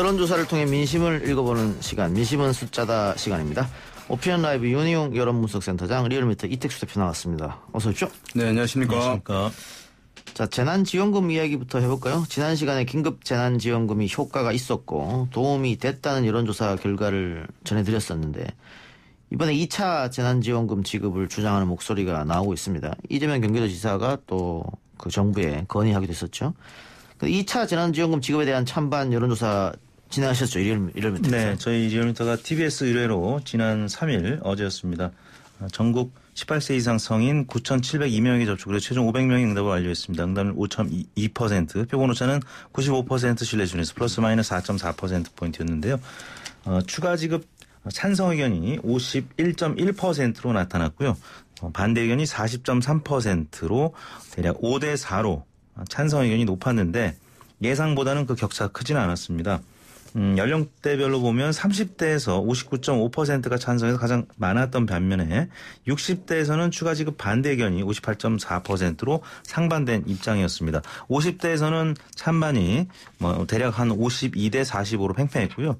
여론조사를 통해 민심을 읽어보는 시간, 민심은 숫자다 시간입니다. 오피언 라이브 윤희용 여론분석센터장 리얼미터 이택수 대표 나왔습니다. 어서 오십시오. 네, 안녕하십니까. 안녕하십니까. 자, 재난지원금 이야기부터 해볼까요? 지난 시간에 긴급 재난지원금이 효과가 있었고 도움이 됐다는 여론조사 결과를 전해드렸었는데 이번에 2차 재난지원금 지급을 주장하는 목소리가 나오고 있습니다. 이재명 경기도지사가 또 그 정부에 건의하기도 했었죠. 2차 재난지원금 지급에 대한 찬반 여론조사 진행하셨죠. 일요일, 일요미터 네, 저희 일요일 미터가 TBS 의뢰로 지난 3일 어제였습니다. 아, 전국 18세 이상 성인 9,702명이 접촉을 해 최종 500명이 응답을 완료했습니다. 응답률 5.2%, 표본 오차는 95% 신뢰 중에서 플러스 마이너스 4.4% 포인트였는데요. 어, 추가 지급 찬성 의견이 51.1%로 나타났고요. 어, 반대 의견이 40.3%로 대략 5대 4로 찬성 의견이 높았는데 예상보다는 그 격차가 크지는 않았습니다. 음, 연령대별로 보면 30대에서 59.5%가 찬성해서 가장 많았던 반면에 60대에서는 추가 지급 반대 의견이 58.4%로 상반된 입장이었습니다. 50대에서는 찬반이 뭐 대략 한 52대 40으로 팽팽했고요.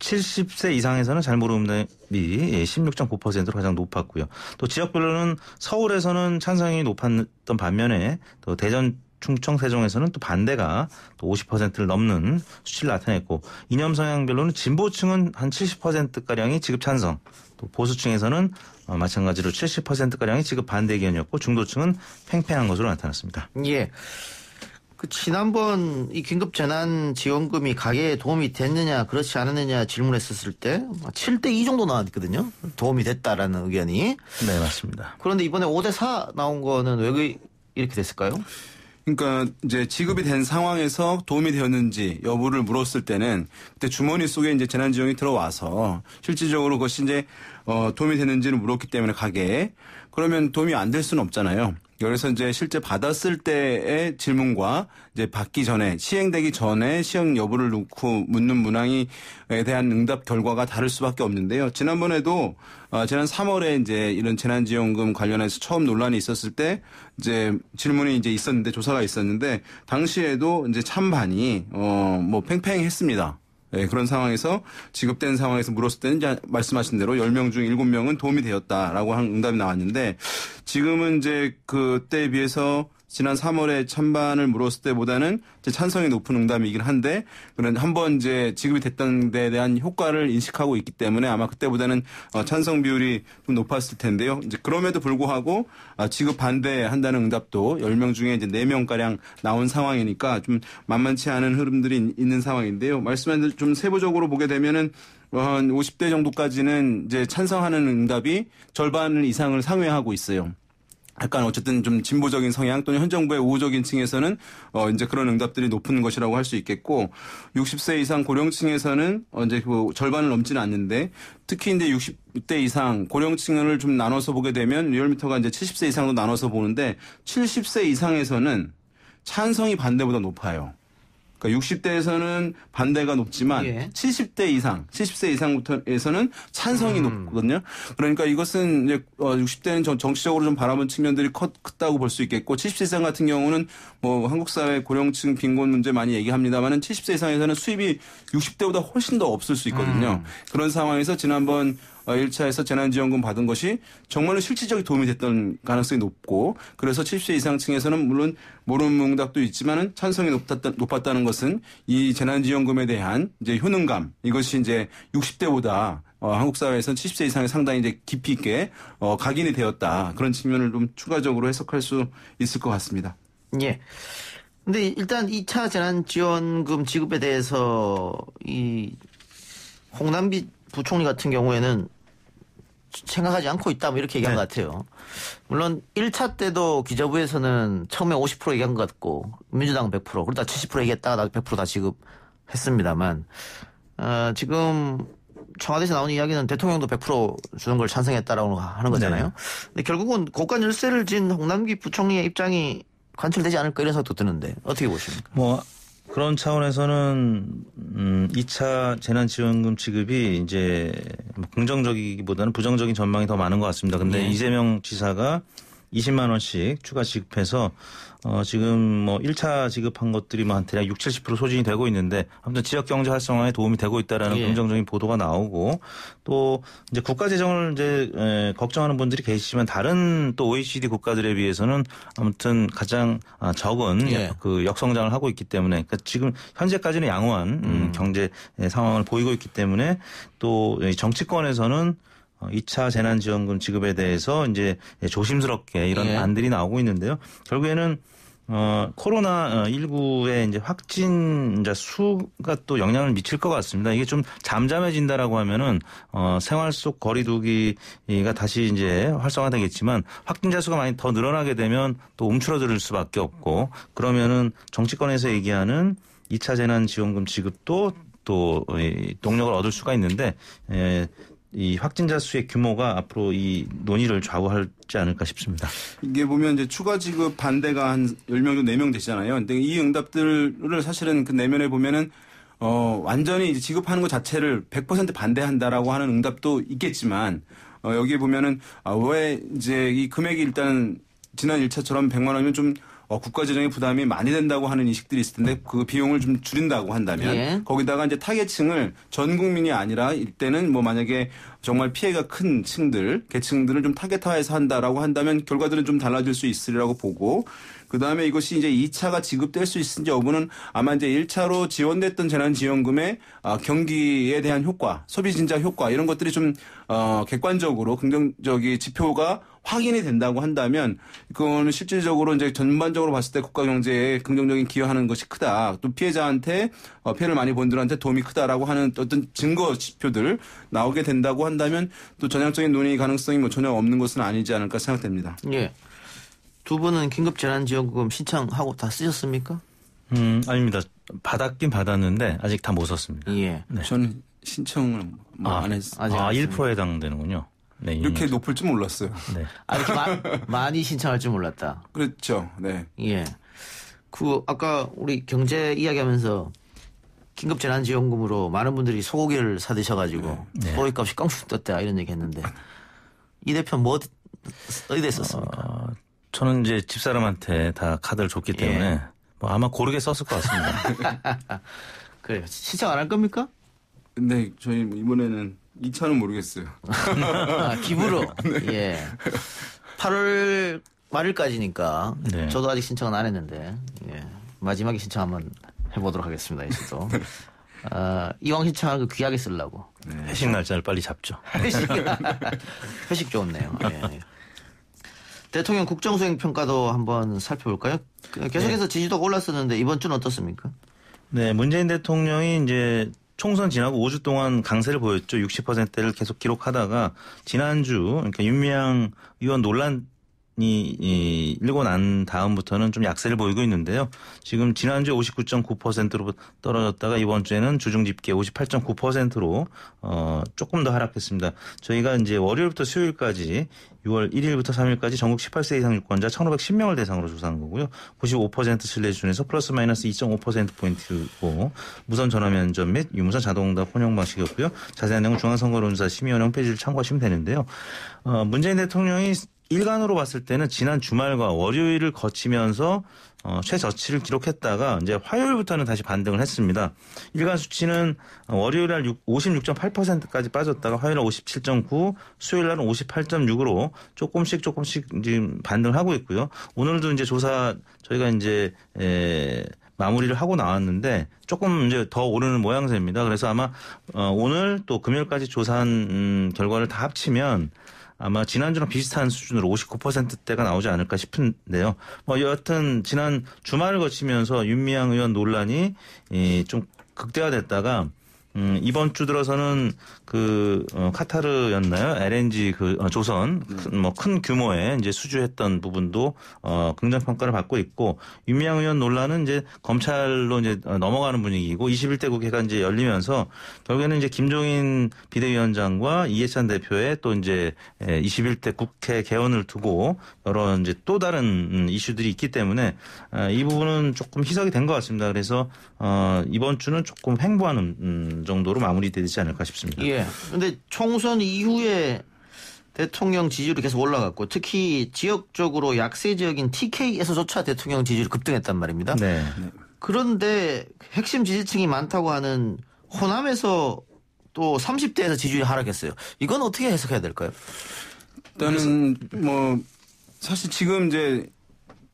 70세 이상에서는 잘 모르는 이 16.9%로 가장 높았고요. 또 지역별로는 서울에서는 찬성이 높았던 반면에 또 대전 충청 세종에서는 또 반대가 또 50%를 넘는 수치를 나타냈고 이념 성향별로는 진보층은 한 70%가량이 지급 찬성, 또 보수층에서는 어, 마찬가지로 70%가량이 지급 반대 의견이었고 중도층은 팽팽한 것으로 나타났습니다. 예. 그 지난번 이 긴급 재난 지원금이 가게에 도움이 됐느냐 그렇지 않았느냐 질문했었을 때 7대 2 정도 나왔거든요. 도움이 됐다라는 의견이. 네, 맞습니다. 그런데 이번에 5대 4 나온 거는 왜 그, 이렇게 됐을까요? 그러니까 이제 지급이 된 상황에서 도움이 되었는지 여부를 물었을 때는 그때 주머니 속에 이제 재난 지원이 들어와서 실질적으로 그것이 이제 어 도움이 되는지를 물었기 때문에 가게에 그러면 도움이 안 될 수는 없잖아요. 그래서 이제 실제 받았을 때의 질문과 이제 받기 전에 시행되기 전에 시행 여부를 놓고 묻는 문항에 대한 응답 결과가 다를 수밖에 없는데요. 지난번에도 어, 지난 3월에 이제 이런 재난지원금 관련해서 처음 논란이 있었을 때 이제 질문이 이제 있었는데 조사가 있었는데 당시에도 이제 찬반이 어 뭐 팽팽했습니다. 예, 그런 상황에서 지급된 상황에서 물었을 때는 이제 말씀하신 대로 10명 중 7명은 도움이 되었다라고 한 응답이 나왔는데 지금은 이제 그때에 비해서 지난 3월에 찬반을 물었을 때보다는 찬성이 높은 응답이긴 한데 그런 한 번 이제 지급이 됐던 데에 대한 효과를 인식하고 있기 때문에 아마 그때보다는 어, 찬성 비율이 좀 높았을 텐데요. 이제 그럼에도 불구하고 아, 지급 반대한다는 응답도 10명 중에 이제 4명 가량 나온 상황이니까 좀 만만치 않은 흐름들이 있는 상황인데요. 말씀한 대로 좀 세부적으로 보게 되면은 한 50대 정도까지는 이제 찬성하는 응답이 절반 이상을 상회하고 있어요. 약간 어쨌든 좀 진보적인 성향 또는 현 정부의 우호적인 층에서는 어 이제 그런 응답들이 높은 것이라고 할 수 있겠고 60세 이상 고령층에서는 어 이제 그 절반을 넘지는 않는데 특히 이제 60대 이상 고령층을 좀 나눠서 보게 되면 리얼미터가 이제 70세 이상도 나눠서 보는데 70세 이상에서는 찬성이 반대보다 높아요. 그러니까 60대에서는 반대가 높지만 예. 70대 이상, 70세 이상부터에서는 찬성이 음. 높거든요. 그러니까 이것은 이제 60대는 어, 정치적으로 좀 바라본 측면들이 컸, 다고 볼 수 있겠고 70세 이상 같은 경우는 뭐 한국 사회 고령층 빈곤 문제 많이 얘기합니다만은 70세 이상에서는 수입이 60대보다 훨씬 더 없을 수 있거든요. 음. 그런 상황에서 지난번 1차에서 어, 재난지원금 받은 것이 정말로 실질적인 도움이 됐던 가능성이 높고 그래서 70세 이상층에서는 물론 모름 응답도 있지만은 찬성이 높았다, 높았다는 것은 이 재난지원금에 대한 이제 효능감 이것이 이제 60대보다 어, 한국 사회에서는 70세 이상에 상당히 이제 깊이 있게 어, 각인이 되었다 그런 측면을 좀 추가적으로 해석할 수 있을 것 같습니다. 예. 근데 일단 2차 재난지원금 지급에 대해서 이 홍남비 부총리 같은 경우에는 생각하지 않고 있다 뭐 이렇게 얘기한 네. 것 같아요. 물론 1차 때도 기자부에서는 처음에 50% 얘기한 것 같고 민주당 100% 그러다 70% 얘기했다가 나도 100%다 지급했습니다만 그 어, 지금 청와대에서 나온 이야기는 대통령도 100% 주는 걸 찬성했다라고 하는 거잖아요. 네. 근데 결국은 고가 열쇠를 쥔 홍남기 부총리의 입장이 관철되지 않을까 이런 생각도 드는데 어떻게 보십니까? 뭐 그런 차원에서는 음 2차 재난지원금 지급이 이제 뭐 긍정적이기보다는 부정적인 전망이 더 많은 것 같습니다. 근데 네. 이재명 지사가 20만 원씩 추가 지급해서 어 지금 뭐 1차 지급한 것들이 뭐 한 대략 6, 70% 소진이 되고 있는데 아무튼 지역 경제 활성화에 도움이 되고 있다라는 예. 긍정적인 보도가 나오고 또 이제 국가 재정을 이제 에, 걱정하는 분들이 계시지만 다른 또 OECD 국가들에 비해서는 아무튼 가장 아, 적은 예. 그 역성장을 하고 있기 때문에 그러니까 지금 현재까지는 양호한 음. 음. 경제 상황을 보이고 있기 때문에 또 정치권에서는 2차 어, 재난지원금 지급에 대해서 이제 조심스럽게 이런 예. 안들이 나오고 있는데요. 결국에는 어, 코로나 19의 어, 이제 확진자 수가 또 영향을 미칠 것 같습니다. 이게 좀 잠잠해진다라고 하면은 어, 생활 속 거리두기가 다시 이제 활성화되겠지만 확진자 수가 많이 더 늘어나게 되면 또 움츠러들 수밖에 없고 그러면은 정치권에서 얘기하는 2차 재난 지원금 지급도 또 동력을 얻을 수가 있는데 에, 예, 이 확진자 수의 규모가 앞으로 이 논의를 좌우하지 않을까 싶습니다. 이게 보면 이제 추가 지급 반대가 한 10명 정도 4명 되잖아요. 근데 이 응답들을 사실은 그 내면에 보면은 어, 완전히 이제 지급하는 것 자체를 100% 반대한다라고 하는 응답도 있겠지만 어, 여기에 보면은 아, 왜 이제 이 금액이 일단 지난 1차처럼 100만 원이면 좀 어, 국가재정의 부담이 많이 된다고 하는 인식들이 있을 텐데 그 비용을 좀 줄인다고 한다면 예. 거기다가 이제 타겟층을 전 국민이 아니라 이때는 뭐 만약에 정말 피해가 큰 층들 계층들을 좀 타겟화해서 한다라고 한다면 결과들은 좀 달라질 수 있으리라고 보고 그다음에 이것이 이제 2차가 지급될 수 있을지 여부는 아마 이제 1차로 지원됐던 재난지원금의 아, 경기에 대한 효과, 소비 진작 효과 이런 것들이 좀 어, 객관적으로 긍정적인 지표가 확인이 된다고 한다면 그건 실질적으로 이제 전반적으로 봤을 때 국가 경제에 긍정적인 기여하는 것이 크다. 또 피해자한테 어, 피해를 많이 본들한테 도움이 크다라고 하는 어떤 증거 지표들 나오게 된다고 한다면 또 전향적인 논의 가능성이 뭐 전혀 없는 것은 아니지 않을까 생각됩니다. 예. 두 분은 긴급재난지원금 신청하고 다 쓰셨습니까? 음, 아닙니다. 받았긴 받았는데 아직 다 못 썼습니다. 예. 네. 저는 신청을 뭐안 아, 했어요. 아, 1%에 해당되는군요. 네, 이렇게 음. 높을 줄 몰랐어요. 네. 아, 이렇게 마, 많이 신청할 줄 몰랐다. 그렇죠. 네. 예. 그 아까 우리 경제 이야기하면서 긴급재난지원금으로 많은 분들이 소고기를 사 드셔가지고 네. 네. 소고기값이 껑충 떴다 이런 얘기했는데 이 대표 뭐 어디에 썼습니까? 어, 저는 이제 집사람한테 다 카드를 줬기 예. 때문에 예. 뭐 아마 고르게 썼을 것 같습니다. 그래요. 신청안 할 겁니까? 근 네, 저희 이번에는 이 차는 모르겠어요. 아, 기부로. 네. 예. 8월 말일까지니까 네. 저도 아직 신청은 안 했는데 예. 마지막에 신청 한번 해보도록 하겠습니다. 이제도 네. 아, 이왕 신청하고 그 귀하게 쓰려고 네. 회식 날짜를 빨리 잡죠. 회식, 회식 좋네요. 예. 대통령 국정수행 평가도 한번 살펴볼까요? 그, 계속해서 네. 지지도가 올랐었는데 이번 주는 어떻습니까? 네, 문재인 대통령이 이제 총선 지나고 5주 동안 강세를 보였죠. 60%대를 계속 기록하다가 지난주 그러니까 윤미향 의원 논란 이 일고 난 다음부터는 좀 약세를 보이고 있는데요. 지금 지난주에 59.9%로 떨어졌다가 이번 주에는 주중 집계 58.9%로 어 조금 더 하락했습니다. 저희가 이제 월요일부터 수요일까지 6월 1일부터 3일까지 전국 18세 이상 유권자 1,510명을 대상으로 조사한 거고요. 95% 신뢰 수준에서 플러스 마이너스 2.5% 포인트고 무선 전화 면접 및 유무선 자동응답 혼용 방식이었고요. 자세한 내용은 중앙선거론사 심의원 홈페이지를 참고하시면 되는데요. 어 문재인 대통령이 일간으로 봤을 때는 지난 주말과 월요일을 거치면서 어, 최저치를 기록했다가 이제 화요일부터는 다시 반등을 했습니다. 일간 수치는 월요일 날 56.8%까지 빠졌다가 화요일 날 57.9, 수요일 날은 58.6으로 조금씩 조금씩 지금 반등을 하고 있고요. 오늘도 이제 조사 저희가 이제 에, 마무리를 하고 나왔는데 조금 이제 더 오르는 모양새입니다. 그래서 아마 어, 오늘 또 금요일까지 조사한 음, 결과를 다 합치면 아마 지난주랑 비슷한 수준으로 59%대가 나오지 않을까 싶은데요. 뭐 여하튼 지난 주말을 거치면서 윤미향 의원 논란이 이좀 극대화됐다가 음, 이번 주 들어서는 그 어, 카타르였나요? LNG 그 어, 조선 뭐큰 네. 뭐 규모의 이제 수주했던 부분도 어, 긍정 평가를 받고 있고 유미양 의원 논란은 이제 검찰로 이제 어, 넘어가는 분위기고 21대 국회가 이제 열리면서 결국에는 이제 김종인 비대위원장과 이해찬 대표의 또 이제 21대 예, 국회 개헌을 두고 여러 이제 또 다른 음, 이슈들이 있기 때문에 아, 이 부분은 조금 희석이 된 것 같습니다. 그래서 어, 이번 주는 조금 횡보하는 음, 정도로 마무리되지 않을까 싶습니다. 예. 근데 총선 이후에 대통령 지지율이 계속 올라갔고 특히 지역적으로 약세 지역인 TK에서조차 대통령 지지율이 급등했단 말입니다. 네. 그런데 핵심 지지층이 많다고 하는 호남에서 또 30대에서 지지율이 하락했어요. 이건 어떻게 해석해야 될까요? 일단은 뭐 사실 지금 이제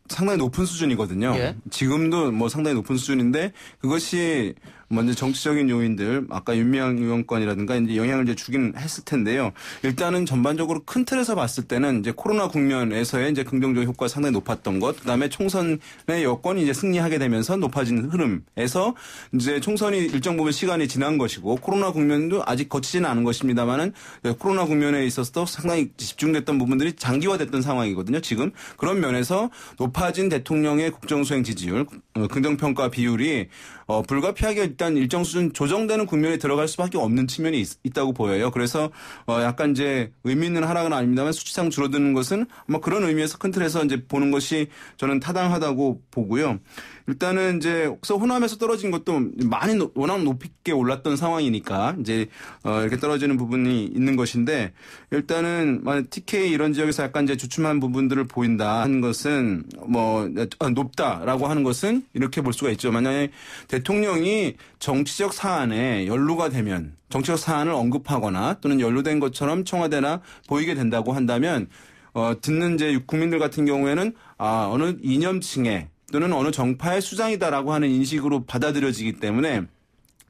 상당히 높은 수준이거든요. 예? 지금도 뭐 상당히 높은 수준인데 그것이 먼저 정치적인 요인들 아까 윤미향 의원권이라든가 이제 영향을 이제 주긴 했을 텐데요. 일단은 전반적으로 큰 틀에서 봤을 때는 이제 코로나 국면에서의 이제 긍정적 효과가 상당히 높았던 것, 그다음에 총선의 여건이 이제 승리하게 되면서 높아진 흐름에서 이제 총선이 일정 부분 시간이 지난 것이고 코로나 국면도 아직 거치지는 않은 것입니다만은 네, 코로나 국면에 있어서도 상당히 집중됐던 부분들이 장기화됐던 상황이거든요. 지금 그런 면에서 높아진 대통령의 국정수행 지지율, 긍정평가 비율이 어, 불가피하게 일단 일정 수준 조정되는 국면에 들어갈 수밖에 없는 측면이 있, 다고 보여요. 그래서 어, 약간 이제 의미 있는 하락은 아닙니다만 수치상 줄어드는 것은 아마 그런 의미에서 큰 틀에서 이제 보는 것이 저는 타당하다고 보고요. 일단은 이제 혹래서 호남에서 떨어진 것도 많이 워낙 높게 올랐던 상황이니까 이제 어 이렇게 떨어지는 부분이 있는 것인데 일단은 만약 TK 이런 지역에서 약간 이제 주춤한 부분들을 보인다 하는 것은 뭐 아, 높다라고 하는 것은 이렇게 볼 수가 있죠. 만약에 대통령이 정치적 사안에 연루가 되면 정치적 사안을 언급하거나 또는 연루된 것처럼 청와대나 보이게 된다고 한다면 어, 듣는 이제 국민들 같은 경우에는 아 어느 이념층에 또는 어느 정파의 수장이다라고 하는 인식으로 받아들여지기 때문에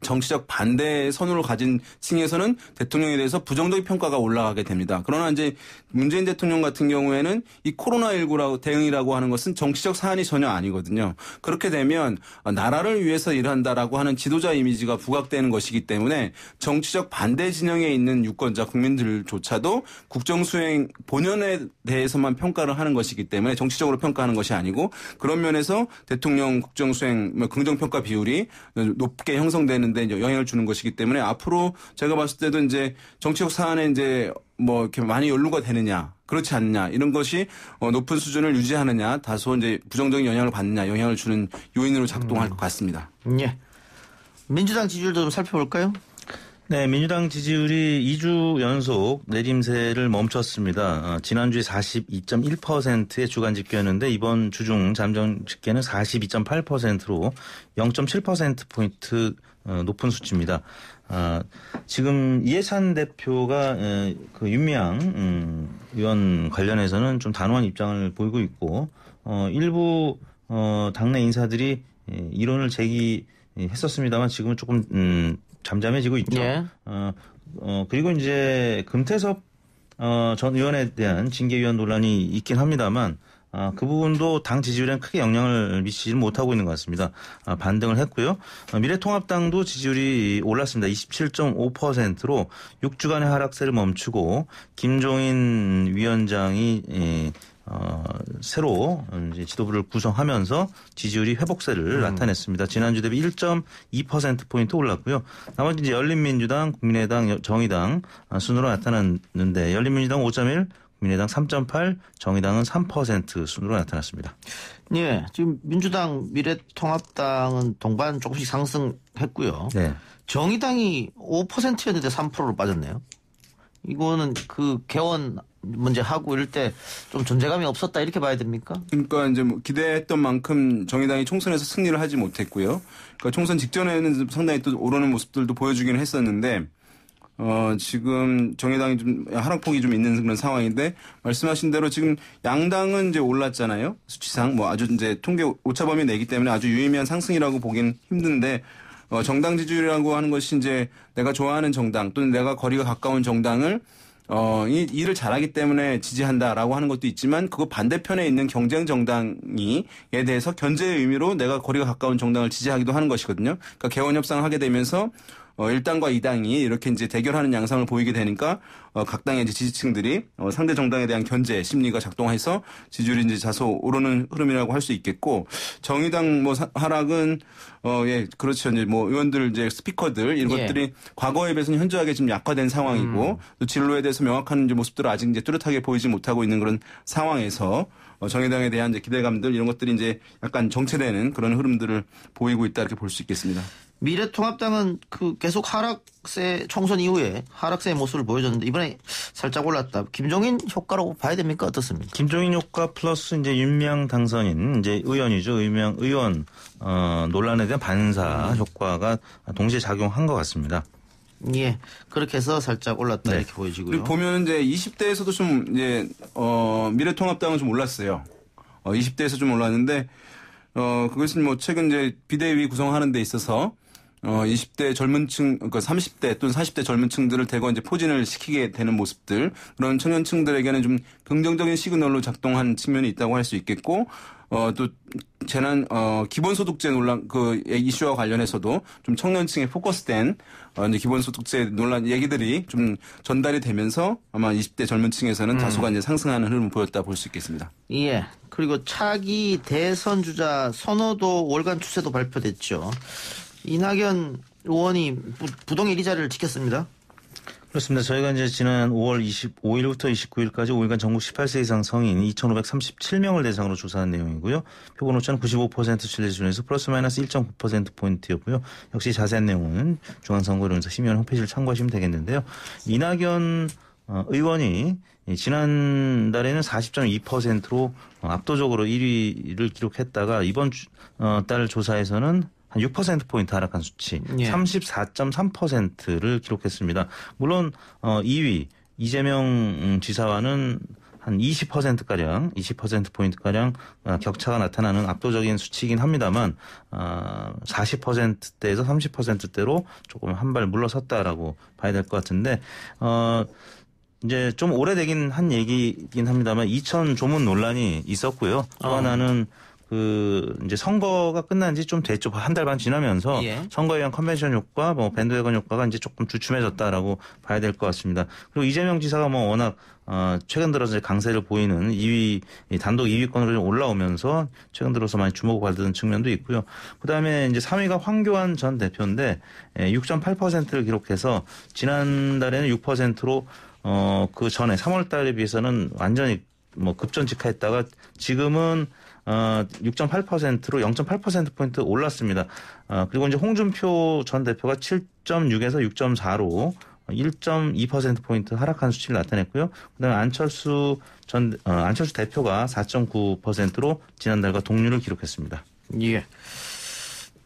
정치적 반대의 선호를 가진 층에서는 대통령에 대해서 부정적인 평가가 올라가게 됩니다. 그러나 이제 문재인 대통령 같은 경우에는 이 코로나19라고 대응이라고 하는 것은 정치적 사안이 전혀 아니거든요. 그렇게 되면 나라를 위해서 일한다라고 하는 지도자 이미지가 부각되는 것이기 때문에 정치적 반대 진영에 있는 유권자 국민들조차도 국정 수행 본연에 대해서만 평가를 하는 것이기 때문에 정치적으로 평가하는 것이 아니고 그런 면에서 대통령 국정 수행 뭐 긍정 평가 비율이 높게 형성되는 하는데 이제 영향을 주는 것이기 때문에 앞으로 제가 봤을 때도 이제 정치적 사안에 이제 뭐 이렇게 많이 연루가 되느냐 그렇지 않느냐 이런 것이 어, 높은 수준을 유지하느냐 다소 이제 부정적인 영향을 받느냐 영향을 주는 요인으로 작동할 음. 것 같습니다. 예. 민주당 지지율도 좀 살펴볼까요? 네, 민주당 지지율이 2주 연속 내림세를 멈췄습니다. 아, 지난주에 42.1%의 주간 집계였는데 이번 주중 잠정 집계는 42.8%로 0.7%포인트 어, 높은 수치입니다. 아, 지금 이해찬 대표가 어, 그 윤미향 음, 의원 관련해서는 좀 단호한 입장을 보이고 있고 어, 일부 어, 당내 인사들이 예, 이론을 제기했었습니다만 지금은 조금 음, 잠잠해지고 있죠. 예. 어, 어, 그리고 이제 금태섭 어, 전 의원에 대한 징계위원 논란이 있긴 합니다만 아, 그 부분도 당 지지율엔 크게 영향을 미치지 못하고 있는 것 같습니다. 아, 반등을 했고요. 아, 미래통합당도 지지율이 올랐습니다. 27.5%로 6주간의 하락세를 멈추고 김종인 위원장이 예, 어, 새로 이제 지도부를 구성하면서 지지율이 회복세를 음. 나타냈습니다. 지난주 대비 1.2%포인트 올랐고요. 나머지 이제 열린민주당, 국민의당, 정의당 아, 순으로 나타났는데 열린민주당 5.1, 민주당 3.8, 정의당은 3% 순으로 나타났습니다. 예, 지금 민주당, 미래통합당은 동반 조금씩 상승했고요. 네. 정의당이 5%였는데 3%로 빠졌네요. 이거는 그 개원 문제 하고 이럴 때 좀 존재감이 없었다 이렇게 봐야 됩니까? 그러니까 이제 뭐 기대했던 만큼 정의당이 총선에서 승리를 하지 못했고요. 그러니까 총선 직전에는 상당히 또 오르는 모습들도 보여주기는 했었는데 어, 지금 정의당이 좀 하락폭이 좀 있는 그런 상황인데 말씀하신 대로 지금 양당은 이제 올랐잖아요. 수치상 뭐 아주 이제 통계 오차범위 내기 때문에 아주 유의미한 상승이라고 보긴 힘든데 어, 정당 지지율이라고 하는 것이 이제 내가 좋아하는 정당 또는 내가 거리가 가까운 정당을 어, 이, 일을 잘하기 때문에 지지한다라고 하는 것도 있지만 그거 반대편에 있는 경쟁 정당이에 대해서 견제의 의미로 내가 거리가 가까운 정당을 지지하기도 하는 것이거든요. 그러니까 개헌 협상을 하게 되면서 어 1당과 2당이 이렇게 이제 대결하는 양상을 보이게 되니까 어각 당의 이제 지지층들이 어 상대 정당에 대한 견제 심리가 작동해서 지지율이 이제 자소 오르는 흐름이라고 할 수 있겠고 정의당 뭐 사, 하락은 어예 그렇죠 이제 뭐 의원들 이제 스피커들 이런 예. 것들이 과거에 비해서는 현저하게 좀 약화된 상황이고 음. 또 진로에 대해서 명확한 이제 모습들을 아직 이제 뚜렷하게 보이지 못하고 있는 그런 상황에서 어, 정의당에 대한 이제 기대감들 이런 것들이 이제 약간 정체되는 그런 흐름들을 보이고 있다 이렇게 볼 수 있겠습니다. 미래통합당은 그 계속 하락세 총선 이후에 하락세의 모습을 보여줬는데 이번에 살짝 올랐다. 김종인 효과라고 봐야 됩니까? 어떻습니까? 김종인 효과 플러스 이제 윤명 당선인 이제 의원이죠. 윤명 의원 어, 논란에 대한 반사 효과가 동시에 작용한 것 같습니다. 예. 그렇게 해서 살짝 올랐다 네. 이렇게 보여지고요. 보면 이제 20대에서도 좀 이제 어, 미래통합당은 좀 올랐어요. 어, 20대에서 좀 올랐는데 어, 그것은 뭐 최근 이제 비대위 구성하는 데 있어서 어 20대 젊은층 그러니까 30대 또는 40대 젊은층들을 대거 이제 포진을 시키게 되는 모습들 그런 청년층들에게는 좀 긍정적인 시그널로 작동한 측면이 있다고 할 수 있겠고 어또 재난 어 기본소득제 논란 그 이슈와 관련해서도 좀 청년층에 포커스된 어 이제 기본소득제 논란 얘기들이 좀 전달이 되면서 아마 20대 젊은층에서는 음. 다소간 이제 상승하는 흐름을 보였다 볼 수 있겠습니다. 예. 그리고 차기 대선 주자 선호도 월간 추세도 발표됐죠. 이낙연 의원이 부동의 리자를 지켰습니다. 그렇습니다. 저희가 이제 지난 5월 25일부터 29일까지 5일간 전국 18세 이상 성인 2,537명을 대상으로 조사한 내용이고요. 표본 오차는 95% 신뢰 수준에서 플러스 마이너스 1.9% 포인트였고요. 역시 자세한 내용은 중앙선거론사 심의원 홈페이지를 참고하시면 되겠는데요. 이낙연 어, 의원이 지난달에는 40.2%로 어, 압도적으로 1위를 기록했다가 이번 어, 달 조사에서는 한 6%포인트 하락한 수치 예. 34.3%를 기록했습니다. 물론 어 2위 이재명 음, 지사와는 한 20%가량, 20%포인트가량 어, 격차가 나타나는 압도적인 수치이긴 합니다만, 40%대에서 어, 30%대로 조금 한 발 물러섰다라고 봐야 될 것 같은데, 어, 이제 좀 오래되긴 한 얘기긴 합니다만, 2000 조문 논란이 있었고요. 또 어. 하나는 어. 그 이제 선거가 끝난 지 좀 됐죠. 한 달 반 지나면서 예. 선거에 의한 컨벤션 효과, 뭐 밴드웨건 효과가 이제 조금 주춤해졌다라고 봐야 될 것 같습니다. 그리고 이재명 지사가 뭐 워낙 어, 최근 들어서 강세를 보이는 2위 단독 2위권으로 올라오면서 최근 들어서 많이 주목받은 측면도 있고요. 그다음에 이제 3위가 황교안 전 대표인데 6.8%를 예, 기록해서 지난달에는 6%로 어, 그 전에 3월 달에 비해서는 완전히 뭐 급전직하했다가 지금은 어, 6.8%로 0.8%포인트 올랐습니다. 어, 그리고 이제 홍준표 전 대표가 7.6에서 6.4로 1.2%포인트 하락한 수치를 나타냈고요. 그 다음에 안철수 전, 어, 안철수 대표가 4.9%로 지난달과 동률을 기록했습니다. 예.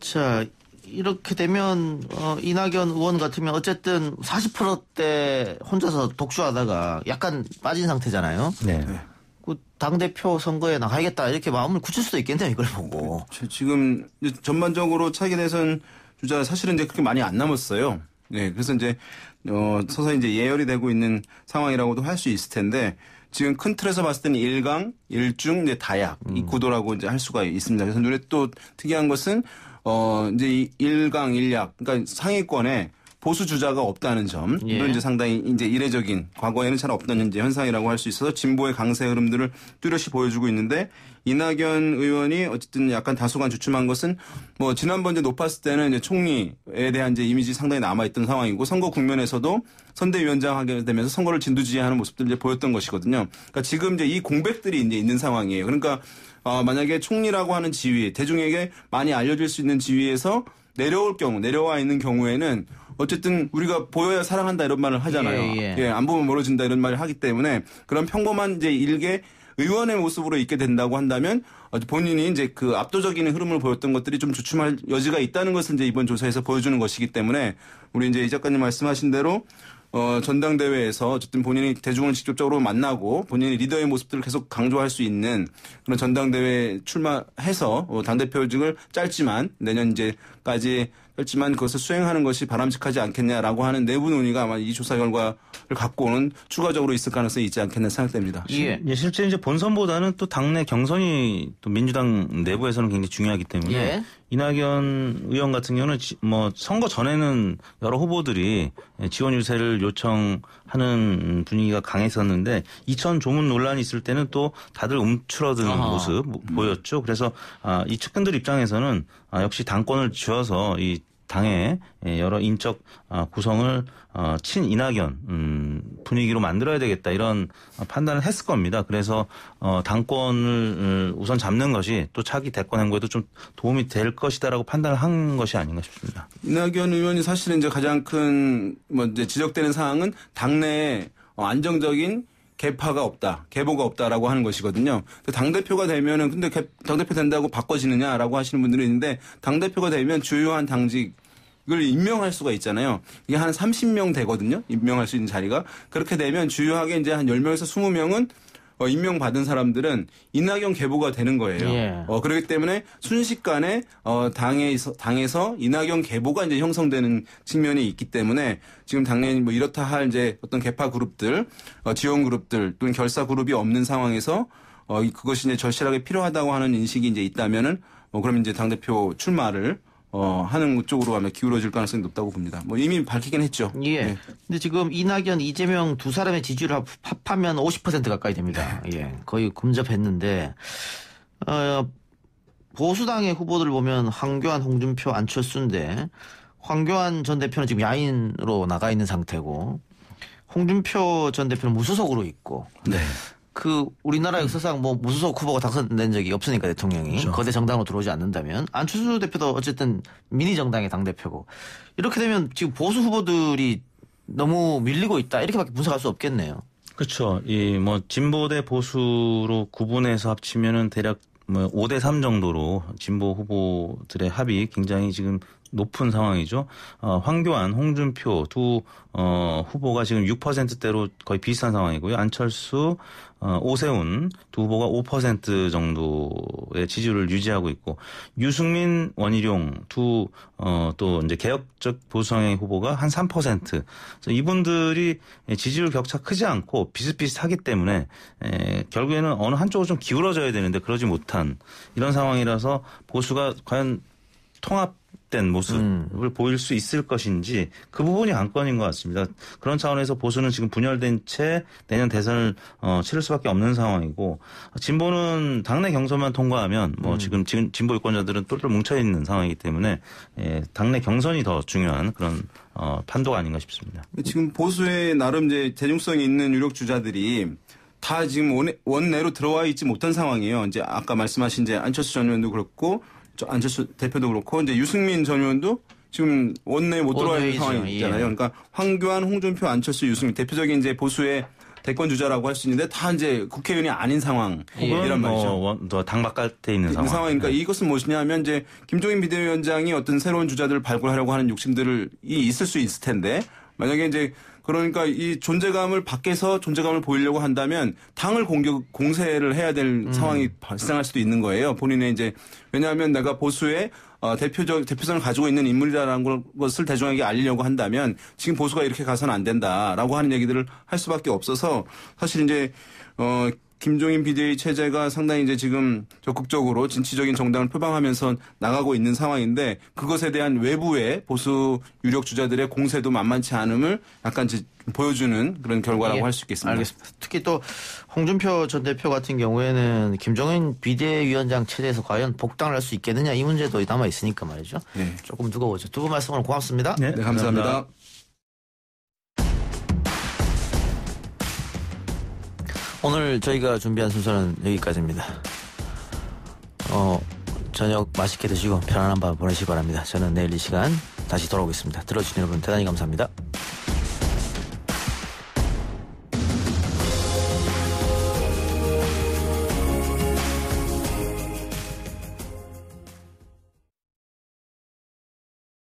자, 이렇게 되면, 어, 이낙연 의원 같으면 어쨌든 40%대 혼자서 독주하다가 약간 빠진 상태잖아요. 네. 네. 그 당대표 선거에 나가야겠다 이렇게 마음을 굳힐 수도 있겠네요 이걸 보고 그렇죠. 지금 전반적으로 차기 대선 주자 사실은 이제 그렇게 많이 안 남았어요 네 그래서 이제 어 서서히 이제 예열이 되고 있는 상황이라고도 할 수 있을 텐데 지금 큰 틀에서 봤을 때는 일강일중 이제 다약 음. 이 구도라고 이제 할 수가 있습니다. 그래서 눈에 또 특이한 것은 어 이제 일강일약 그러니까 상위권에 보수 주자가 없다는 점 예. 이런 이제 상당히 이제 이례적인 과거에는 잘 없던 이제 현상이라고 할 수 있어서 진보의 강세 흐름들을 뚜렷이 보여주고 있는데 이낙연 의원이 어쨌든 약간 다소간 주춤한 것은 뭐 지난번 이제 높았을 때는 이제 총리에 대한 이제 이미지 상당히 남아 있던 상황이고 선거 국면에서도 선대위원장 하게 되면서 선거를 진두지휘하는 모습들 이제 보였던 것이거든요. 그러니까 지금 이제 이 공백들이 이제 있는 상황이에요. 그러니까 어 만약에 총리라고 하는 지위 대중에게 많이 알려질 수 있는 지위에서 내려올 경우 내려와 있는 경우에는 어쨌든 우리가 보여야 사랑한다 이런 말을 하잖아요. 예, 예. 예, 안 보면 멀어진다 이런 말을 하기 때문에 그런 평범한 이제 일개 의원의 모습으로 있게 된다고 한다면 본인이 이제 그 압도적인 흐름을 보였던 것들이 좀 주춤할 여지가 있다는 것을 이제 이번 조사에서 보여주는 것이기 때문에 우리 이제 이 작가님 말씀하신 대로 어, 전당대회에서 어쨌든 본인이 대중을 직접적으로 만나고 본인이 리더의 모습들을 계속 강조할 수 있는 그런 전당대회 출마해서 어, 당대표직을 짧지만 내년 이제까지 했지만 그것을 수행하는 것이 바람직하지 않겠냐라고 하는 내부 네 논의가 아마 이 조사 결과를 갖고는 추가적으로 있을 가능성이 있지 않겠나 생각됩니다. 예. 예 실제 이제 본선보다는 또 당내 경선이 또 민주당 내부에서는 굉장히 중요하기 때문에 예. 이낙연 의원 같은 경우는 뭐 선거 전에는 여러 후보들이 지원 유세를 요청하는 분위기가 강했었는데 이천 조문 논란이 있을 때는 또 다들 움츠러드는 아하. 모습 보였죠. 그래서 아, 이 측근들 입장에서는 아, 역시 당권을 쥐어서 이 당의 예, 여러 인적 아, 구성을 어, 친 이낙연 음, 분위기로 만들어야 되겠다 이런 판단을 했을 겁니다. 그래서 어, 당권을 우선 잡는 것이 또 차기 대권 행보에도 좀 도움이 될 것이다라고 판단을 한 것이 아닌가 싶습니다. 이낙연 의원이 사실은 이제 가장 큰뭐 이제 지적되는 사항은 당내 안정적인 개파가 없다, 개보가 없다라고 하는 것이거든요. 당 대표가 되면은 근데 당 대표 된다고 바꿔지느냐라고 하시는 분들이 있는데 당 대표가 되면 주요한 당직 을 임명할 수가 있잖아요. 이게 한 30명 되거든요. 임명할 수 있는 자리가. 그렇게 되면 주요하게 이제 한 10명에서 20명은 어, 임명받은 사람들은 이낙연 계보가 되는 거예요. 예. 어, 그렇기 때문에 순식간에 어, 당에서 당에서 이낙연 계보가 이제 형성되는 측면이 있기 때문에 지금 당연히 뭐 이렇다 할 이제 어떤 개파 그룹들, 어, 지원 그룹들 또는 결사 그룹이 없는 상황에서 어, 그것이 이제 절실하게 필요하다고 하는 인식이 이제 있다면은 어, 그럼 이제 당 대표 출마를 어, 하는 쪽으로 가면 기울어질 가능성이 높다고 봅니다. 뭐 이미 밝히긴 했죠. 예. 예. 근데 지금 이낙연, 이재명 두 사람의 지지율 합하면 50% 가까이 됩니다. 네. 예. 거의 근접했는데, 어, 보수당의 후보들 보면 황교안, 홍준표, 안철수인데, 황교안 전 대표는 지금 야인으로 나가 있는 상태고, 홍준표 전 대표는 무소속으로 있고, 네. 그 우리나라 역사상 음. 뭐 무소속 후보가 당선된 적이 없으니까 대통령이 그렇죠. 거대 정당으로 들어오지 않는다면 안철수 대표도 어쨌든 미니 정당의 당 대표고 이렇게 되면 지금 보수 후보들이 너무 밀리고 있다 이렇게밖에 분석할 수 없겠네요. 그렇죠. 이 뭐 진보 대 보수로 구분해서 합치면은 대략 뭐 5대 3 정도로 진보 후보들의 합이 굉장히 지금 높은 상황이죠. 어, 황교안, 홍준표 두 어, 후보가 지금 6%대로 거의 비슷한 상황이고요. 안철수, 어, 오세훈 두 후보가 5% 정도의 지지율을 유지하고 있고 유승민, 원희룡 두 어, 또 이제 개혁적 보수 성향의 후보가 한 3%. 그래서 이분들이 지지율 격차 크지 않고 비슷비슷하기 때문에 에, 결국에는 어느 한쪽으로 좀 기울어져야 되는데 그러지 못한 이런 상황이라서 보수가 과연 통합 위축된 모습을 음. 보일 수 있을 것인지 그 부분이 관건인 것 같습니다. 그런 차원에서 보수는 지금 분열된 채 내년 대선을 어, 치를 수밖에 없는 상황이고 진보는 당내 경선만 통과하면 뭐 음. 지금 지금 진보 유권자들은 똘똘 뭉쳐 있는 상황이기 때문에 예, 당내 경선이 더 중요한 그런 어, 판도가 아닌가 싶습니다. 지금 보수의 나름 이제 대중성이 있는 유력 주자들이 다 지금 원내로 들어와 있지 못한 상황이에요. 이제 아까 말씀하신 이제 안철수 전 의원도 그렇고 안철수 대표도 그렇고 이제 유승민 전 의원도 지금 원내에 못 들어와 있는 상황이잖아요. 예. 그러니까 황교안, 홍준표, 안철수, 유승민 대표적인 이제 보수의 대권 주자라고 할 수 있는데 다 이제 국회의원이 아닌 상황이란 예. 말이죠. 어, 당 바깥에 있는 상황. 상황이니까 네. 이것은 무엇이냐면 하 이제 김종인 비대위원장이 어떤 새로운 주자들을 발굴하려고 하는 욕심들이 있을 수 있을 텐데 만약에 이제 그러니까 이 존재감을 밖에서 존재감을 보이려고 한다면 당을 공격 공세를 해야 될 음. 상황이 발생할 수도 있는 거예요. 본인의 이제 왜냐하면 내가 보수의 어, 대표적 대표성을 가지고 있는 인물이라는 다 것을 대중에게 알리려고 한다면 지금 보수가 이렇게 가서는 안 된다라고 하는 얘기들을 할 수밖에 없어서 사실 이제 어 김종인 비대위 체제가 상당히 이제 지금 적극적으로 진취적인 정당을 표방하면서 나가고 있는 상황인데 그것에 대한 외부의 보수 유력 주자들의 공세도 만만치 않음을 약간 보여주는 그런 결과라고 예, 할수 있겠습니다. 알겠습니다. 특히 또 홍준표 전 대표 같은 경우에는 김종인 비대위원장 체제에서 과연 복당을 할 수 있겠느냐 이 문제도 남아 있으니까 말이죠. 네. 조금 무거워죠. 두 분말씀을 고맙습니다. 네, 네 감사합니다. 감사합니다. 오늘 저희가 준비한 순서는 여기까지입니다. 어, 저녁 맛있게 드시고 편안한 밤 보내시기 바랍니다. 저는 내일 이 시간 다시 돌아오겠습니다. 들어주신 여러분 대단히 감사합니다.